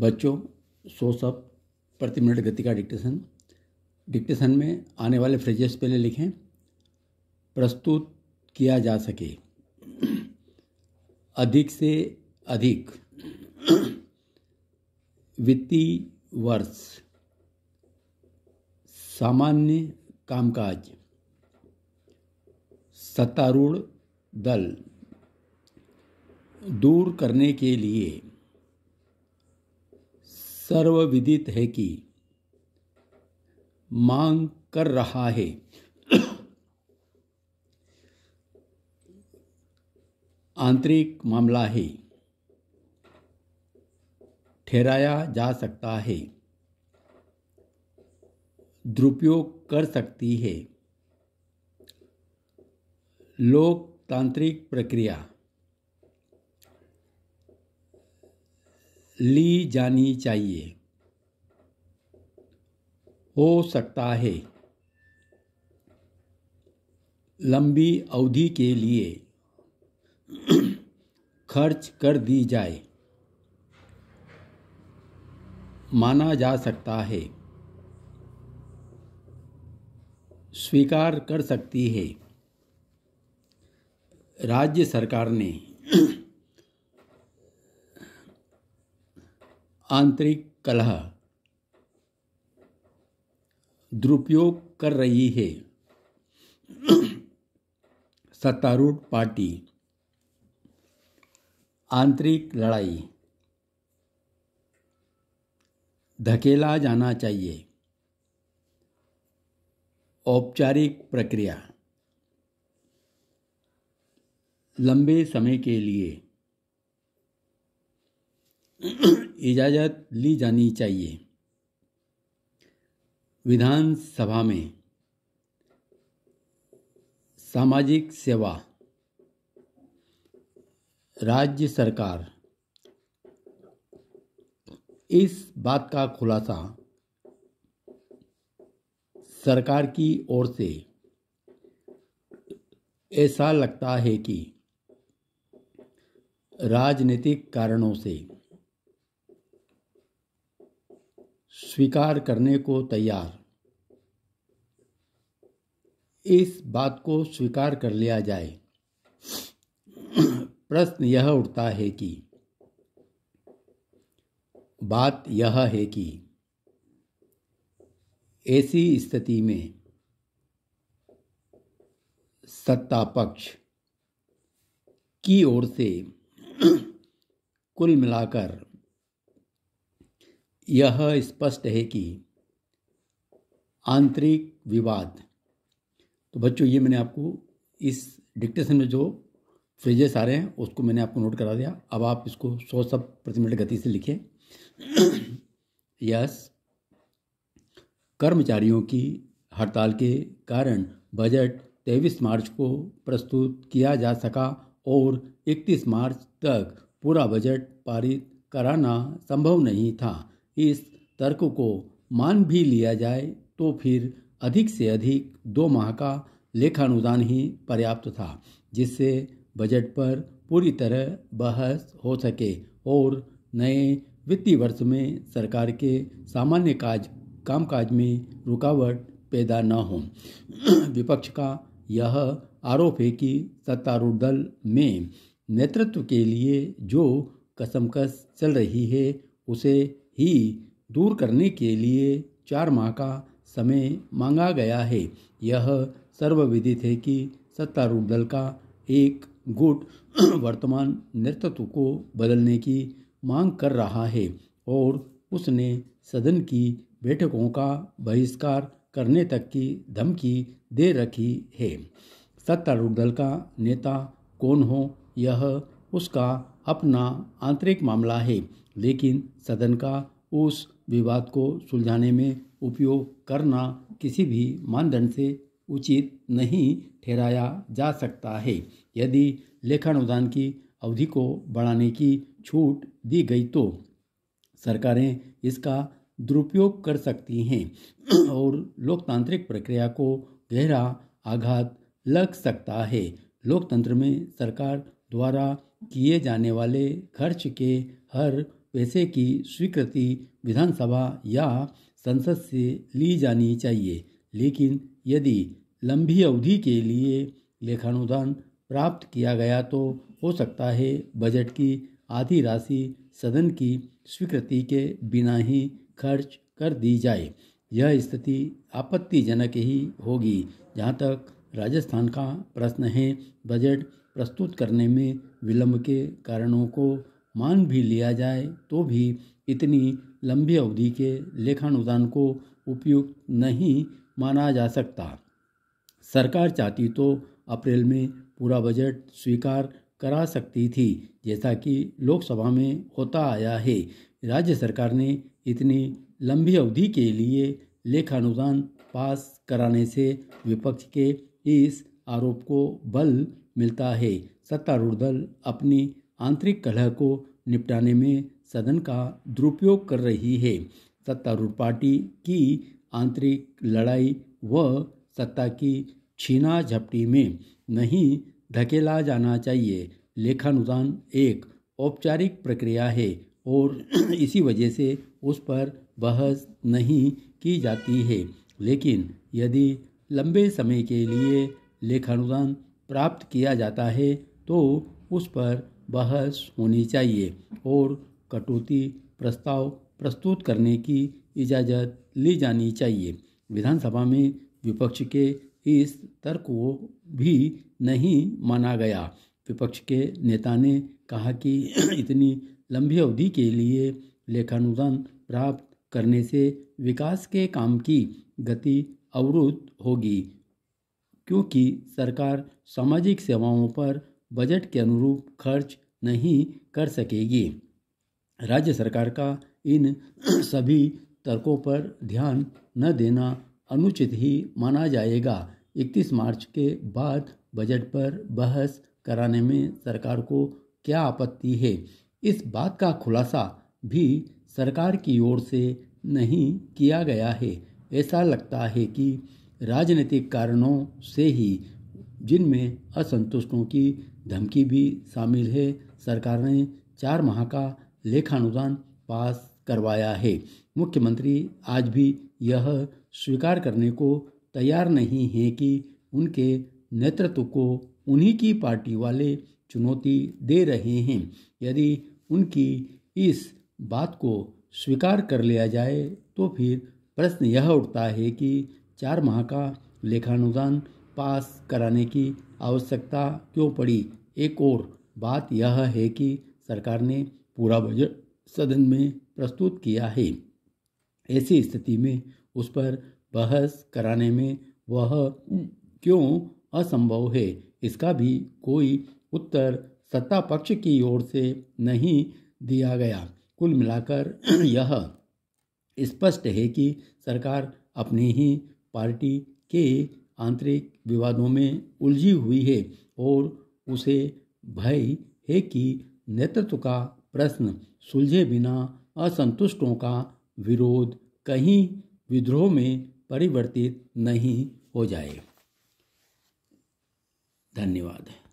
बच्चों सो सब प्रति मिनट गति का डिक्टेशन डिक्टेशन में आने वाले फ्रेजेस पहले लिखें प्रस्तुत किया जा सके अधिक से अधिक वित्तीय वर्ष सामान्य कामकाज सत्तारूढ़ दल दूर करने के लिए सर्वविदित है कि मांग कर रहा है आंतरिक मामला है ठहराया जा सकता है दुरुपयोग कर सकती है लोकतांत्रिक प्रक्रिया ली जानी चाहिए हो सकता है लंबी अवधि के लिए खर्च कर दी जाए माना जा सकता है स्वीकार कर सकती है राज्य सरकार ने आंतरिक कलह दुरुपयोग कर रही है सत्तारूढ़ पार्टी आंतरिक लड़ाई धकेला जाना चाहिए औपचारिक प्रक्रिया लंबे समय के लिए इजाज़त ली जानी चाहिए विधानसभा में सामाजिक सेवा राज्य सरकार इस बात का खुलासा सरकार की ओर से ऐसा लगता है कि राजनीतिक कारणों से स्वीकार करने को तैयार इस बात को स्वीकार कर लिया जाए प्रश्न यह उठता है कि बात यह है कि ऐसी स्थिति में सत्ता पक्ष की ओर से कुल मिलाकर यह स्पष्ट है कि आंतरिक विवाद तो बच्चों ये मैंने आपको इस डिक्टेशन में जो फ्रेजेस आ रहे हैं उसको मैंने आपको नोट करा दिया अब आप इसको सौ सब प्रति मिनट गति से लिखें यस कर्मचारियों की हड़ताल के कारण बजट तेईस मार्च को प्रस्तुत किया जा सका और इकतीस मार्च तक पूरा बजट पारित कराना संभव नहीं था इस तर्क को मान भी लिया जाए तो फिर अधिक से अधिक दो माह का लेखानुदान ही पर्याप्त था जिससे बजट पर पूरी तरह बहस हो सके और नए वित्तीय वर्ष में सरकार के सामान्य काज कामकाज में रुकावट पैदा न हो विपक्ष का यह आरोप है कि सत्तारूढ़ दल में नेतृत्व के लिए जो कसमकस चल रही है उसे ही दूर करने के लिए चार माह का समय मांगा गया है यह सर्वविदित है कि सत्तारूढ़ दल का एक गुट वर्तमान नेतृत्व को बदलने की मांग कर रहा है और उसने सदन की बैठकों का बहिष्कार करने तक की धमकी दे रखी है सत्तारूढ़ दल का नेता कौन हो यह उसका अपना आंतरिक मामला है लेकिन सदन का उस विवाद को सुलझाने में उपयोग करना किसी भी मानदंड से उचित नहीं ठहराया जा सकता है यदि लेखानुदान की अवधि को बढ़ाने की छूट दी गई तो सरकारें इसका दुरुपयोग कर सकती हैं और लोकतांत्रिक प्रक्रिया को गहरा आघात लग सकता है लोकतंत्र में सरकार द्वारा किए जाने वाले खर्च के हर पैसे की स्वीकृति विधानसभा या संसद से ली जानी चाहिए लेकिन यदि लंबी अवधि के लिए लेखानुदान प्राप्त किया गया तो हो सकता है बजट की आधी राशि सदन की स्वीकृति के बिना ही खर्च कर दी जाए यह स्थिति आपत्तिजनक ही होगी जहाँ तक राजस्थान का प्रश्न है बजट प्रस्तुत करने में विलंब के कारणों को मान भी लिया जाए तो भी इतनी लंबी अवधि के लेखानुदान को उपयुक्त नहीं माना जा सकता सरकार चाहती तो अप्रैल में पूरा बजट स्वीकार करा सकती थी जैसा कि लोकसभा में होता आया है राज्य सरकार ने इतनी लंबी अवधि के लिए लेखानुदान पास कराने से विपक्ष के इस आरोप को बल मिलता है सत्तारूढ़ दल अपनी आंतरिक कलह को निपटाने में सदन का दुरुपयोग कर रही है सत्तारूढ़ पार्टी की आंतरिक लड़ाई व सत्ता की छीना झपटी में नहीं धकेला जाना चाहिए लेखानुदान एक औपचारिक प्रक्रिया है और इसी वजह से उस पर बहस नहीं की जाती है लेकिन यदि लंबे समय के लिए लेखानुदान प्राप्त किया जाता है तो उस पर बहस होनी चाहिए और कटौती प्रस्ताव प्रस्तुत करने की इजाज़त ली जानी चाहिए विधानसभा में विपक्ष के इस तर्क को भी नहीं माना गया विपक्ष के नेता ने कहा कि इतनी लंबी अवधि के लिए लेखानुदान प्राप्त करने से विकास के काम की गति अवरुद्ध होगी क्योंकि सरकार सामाजिक सेवाओं पर बजट के अनुरूप खर्च नहीं कर सकेगी राज्य सरकार का इन सभी तर्कों पर ध्यान न देना अनुचित ही माना जाएगा 31 मार्च के बाद बजट पर बहस कराने में सरकार को क्या आपत्ति है इस बात का खुलासा भी सरकार की ओर से नहीं किया गया है ऐसा लगता है कि राजनीतिक कारणों से ही जिनमें असंतुष्टों की धमकी भी शामिल है सरकार ने चार माह का लेखानुदान पास करवाया है मुख्यमंत्री आज भी यह स्वीकार करने को तैयार नहीं है कि उनके नेतृत्व को उन्हीं की पार्टी वाले चुनौती दे रहे हैं यदि उनकी इस बात को स्वीकार कर लिया जाए तो फिर प्रश्न यह उठता है कि चार माह का लेखानुदान पास कराने की आवश्यकता क्यों पड़ी एक और बात यह है कि सरकार ने पूरा बजट सदन में प्रस्तुत किया है ऐसी स्थिति में उस पर बहस कराने में वह क्यों असंभव है इसका भी कोई उत्तर सत्ता पक्ष की ओर से नहीं दिया गया कुल मिलाकर यह स्पष्ट है कि सरकार अपनी ही पार्टी के आंतरिक विवादों में उलझी हुई है और उसे भय है कि नेतृत्व का प्रश्न सुलझे बिना असंतुष्टों का विरोध कहीं विद्रोह में परिवर्तित नहीं हो जाए धन्यवाद